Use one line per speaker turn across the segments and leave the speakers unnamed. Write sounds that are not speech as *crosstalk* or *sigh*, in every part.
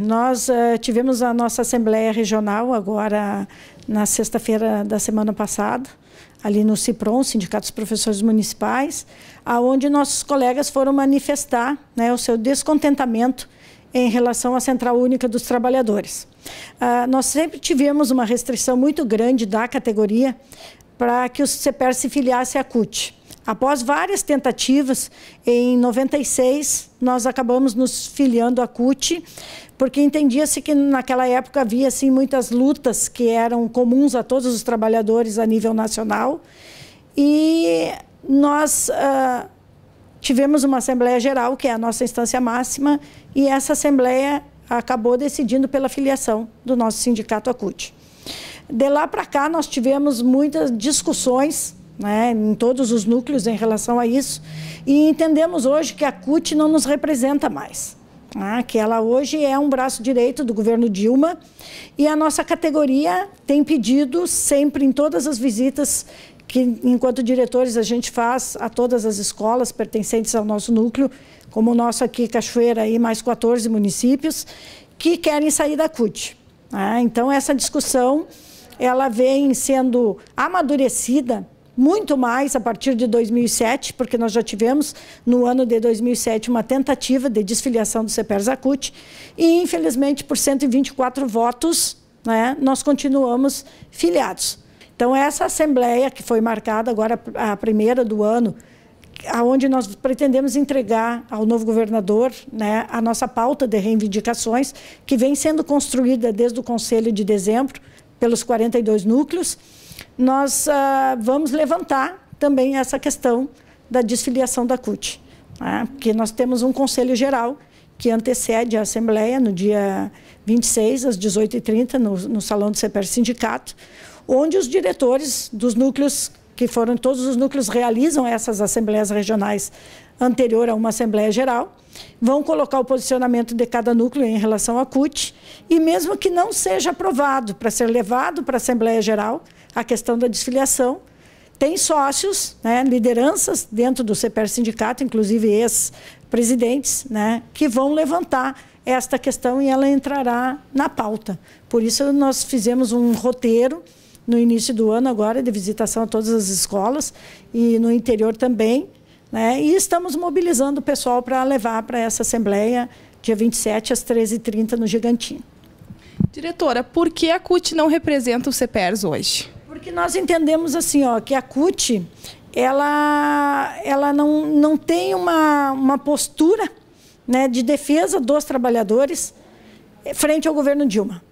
Nós uh, tivemos a nossa Assembleia Regional agora na sexta-feira da semana passada, ali no CIPROM, Sindicato dos Professores Municipais, aonde nossos colegas foram manifestar né, o seu descontentamento em relação à Central Única dos Trabalhadores. Uh, nós sempre tivemos uma restrição muito grande da categoria para que o CEPER se filiasse à CUT. Após várias tentativas, em 96 nós acabamos nos filiando à CUT, porque entendia-se que naquela época havia assim muitas lutas que eram comuns a todos os trabalhadores a nível nacional. E nós uh, tivemos uma Assembleia Geral, que é a nossa instância máxima, e essa Assembleia acabou decidindo pela filiação do nosso sindicato à CUT. De lá para cá, nós tivemos muitas discussões né, em todos os núcleos em relação a isso. E entendemos hoje que a CUT não nos representa mais. Né, que ela hoje é um braço direito do governo Dilma e a nossa categoria tem pedido sempre em todas as visitas que, enquanto diretores, a gente faz a todas as escolas pertencentes ao nosso núcleo, como o nosso aqui, Cachoeira, e mais 14 municípios, que querem sair da CUT. Né. Então, essa discussão ela vem sendo amadurecida muito mais a partir de 2007, porque nós já tivemos no ano de 2007 uma tentativa de desfiliação do ceper Zacute e infelizmente por 124 votos, né, nós continuamos filiados. Então essa assembleia que foi marcada agora a primeira do ano, aonde nós pretendemos entregar ao novo governador né, a nossa pauta de reivindicações, que vem sendo construída desde o Conselho de Dezembro, pelos 42 núcleos, nós ah, vamos levantar também essa questão da desfiliação da CUT. Né? Porque nós temos um Conselho Geral que antecede a Assembleia no dia 26, às 18h30, no, no Salão do CEPER Sindicato, onde os diretores dos núcleos que foram todos os núcleos realizam essas assembleias regionais anterior a uma assembleia geral, vão colocar o posicionamento de cada núcleo em relação à CUT e mesmo que não seja aprovado para ser levado para a assembleia geral a questão da desfiliação, tem sócios, né, lideranças dentro do CPR sindicato, inclusive ex-presidentes, né, que vão levantar esta questão e ela entrará na pauta. Por isso nós fizemos um roteiro no início do ano agora de visitação a todas as escolas e no interior também. Né? E estamos mobilizando o pessoal para levar para essa assembleia dia 27 às 13h30 no Gigantinho. Diretora, por que a CUT não representa os CPERS hoje? Porque nós entendemos assim, ó, que a CUT ela, ela não, não tem uma, uma postura né, de defesa dos trabalhadores frente ao governo Dilma.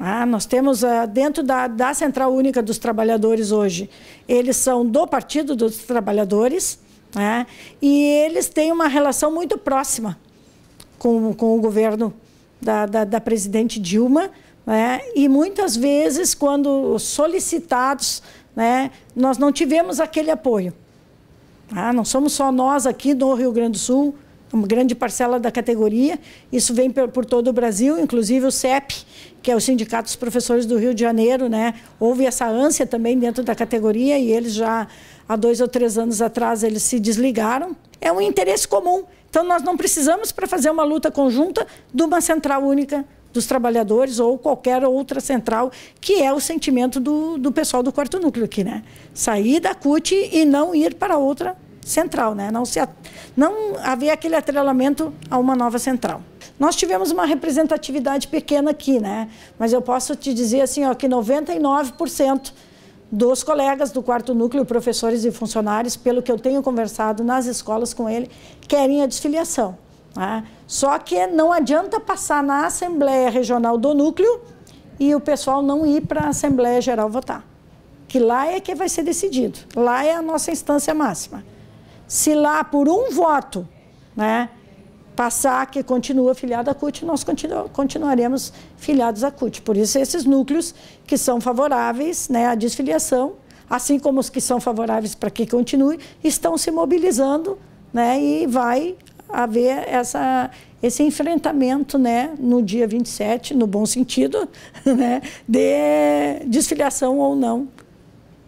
Ah, nós temos ah, dentro da, da Central Única dos Trabalhadores hoje, eles são do Partido dos Trabalhadores né? e eles têm uma relação muito próxima com, com o governo da, da, da presidente Dilma. Né? E muitas vezes, quando solicitados, né, nós não tivemos aquele apoio. Ah, não somos só nós aqui do Rio Grande do Sul, uma grande parcela da categoria. Isso vem por, por, todo o Brasil, inclusive o CEP, que é o Sindicato dos Professores do Rio de Janeiro. Né? Houve essa ânsia também dentro da categoria e eles já, há dois ou três anos atrás, eles se desligaram. É um interesse comum. Então, nós não precisamos, para fazer uma luta conjunta, de uma central única dos trabalhadores ou qualquer outra central, que é o sentimento do, do pessoal do quarto núcleo aqui, né? Sair da CUT e não ir para outra central, né? não, se, não havia aquele atrelamento a uma nova central. Nós tivemos uma representatividade pequena aqui, né? mas eu posso te dizer assim, ó, que 99% dos colegas do quarto núcleo, professores e funcionários, pelo que eu tenho conversado nas escolas com ele, querem a desfiliação. Né? Só que não adianta passar na Assembleia Regional do Núcleo e o pessoal não ir para a Assembleia Geral votar. Que lá é que vai ser decidido, lá é a nossa instância máxima se lá por um voto, né, passar que continua filiado à CUT, nós continu continuaremos filiados à CUT. Por isso, esses núcleos que são favoráveis né, à desfiliação, assim como os que são favoráveis para que continue, estão se mobilizando né, e vai haver essa, esse enfrentamento né, no dia 27, no bom sentido, *laughs* né, de desfiliação ou não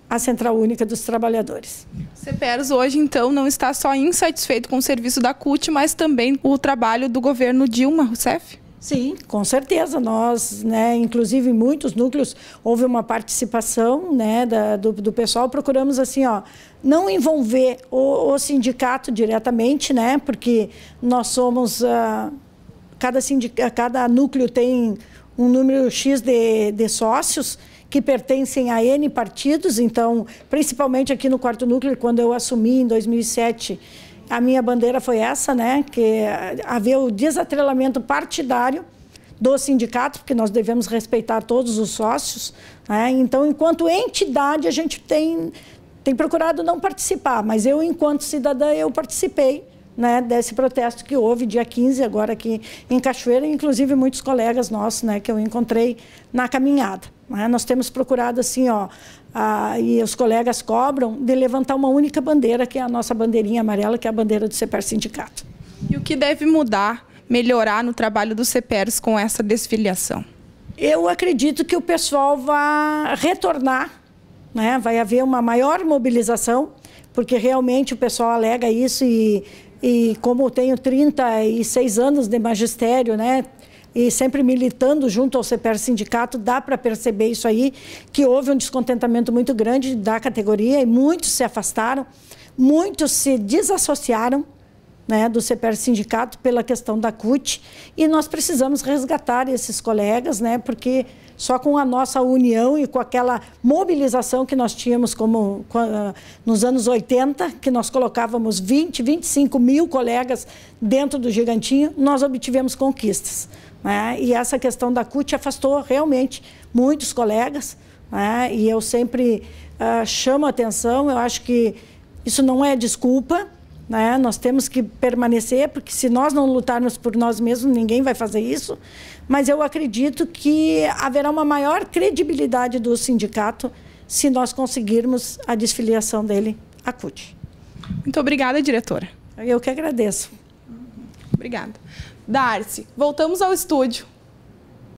à Central Única dos Trabalhadores. CPERS hoje, então, não está só insatisfeito com o serviço da CUT, mas também o trabalho do governo Dilma Rousseff? Sim, com certeza. Nós, né, inclusive em muitos núcleos, houve uma participação né, da, do, do pessoal. Procuramos assim, ó, não envolver o, o sindicato diretamente, né, porque nós somos. Uh, cada, sindic, cada núcleo tem um número X de, de sócios que pertencem a N partidos, então, principalmente aqui no Quarto Núcleo, quando eu assumi em 2007, a minha bandeira foi essa, né? Que eh, haver o desatrelamento partidário do sindicato, porque nós devemos respeitar todos os sócios. Né? Então, enquanto entidade, a gente tem, tem procurado não participar, mas eu, enquanto cidadã, eu participei né, desse protesto que houve dia 15 agora aqui em Cachoeira, inclusive muitos colegas nossos, né, que eu encontrei na caminhada. Né? Nós temos procurado assim, ó, a, e os colegas cobram de levantar uma única bandeira, que é a nossa bandeirinha amarela, que é a bandeira do CEPER Sindicato. E o que deve mudar, melhorar no trabalho dos CEPERs com essa desfiliação? Eu acredito que o pessoal vai retornar, né? vai haver uma maior mobilização, porque realmente o pessoal alega isso e e como eu tenho 36 anos de magistério, né? e sempre militando junto ao CPR Sindicato, dá para perceber isso aí, que houve um descontentamento muito grande da categoria e muitos se afastaram, muitos se desassociaram né, do CPR Sindicato pela questão da CUT e nós precisamos resgatar esses colegas, né, porque só com a nossa união e com aquela mobilização que nós tínhamos como nos anos 80, que nós colocávamos 20, 25 mil colegas dentro do gigantinho, nós obtivemos conquistas. Né? E essa questão da CUT afastou realmente muitos colegas. Né? E eu sempre uh, chamo a atenção, eu acho que isso não é desculpa, né? Nós temos que permanecer, porque se nós não lutarmos por nós mesmos, ninguém vai fazer isso. Mas eu acredito que haverá uma maior credibilidade do sindicato se nós conseguirmos a desfiliação dele à CUT. Muito obrigada, diretora. Eu que agradeço. Obrigada. Darcy, voltamos ao estúdio.